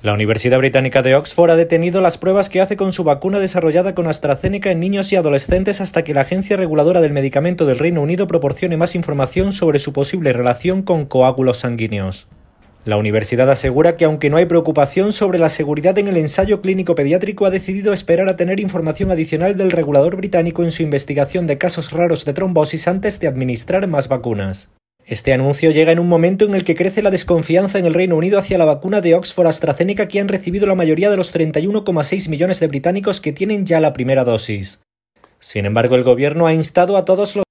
La Universidad Británica de Oxford ha detenido las pruebas que hace con su vacuna desarrollada con AstraZeneca en niños y adolescentes hasta que la Agencia Reguladora del Medicamento del Reino Unido proporcione más información sobre su posible relación con coágulos sanguíneos. La universidad asegura que aunque no hay preocupación sobre la seguridad en el ensayo clínico pediátrico, ha decidido esperar a tener información adicional del regulador británico en su investigación de casos raros de trombosis antes de administrar más vacunas. Este anuncio llega en un momento en el que crece la desconfianza en el Reino Unido hacia la vacuna de Oxford AstraZeneca que han recibido la mayoría de los 31,6 millones de británicos que tienen ya la primera dosis. Sin embargo, el gobierno ha instado a todos los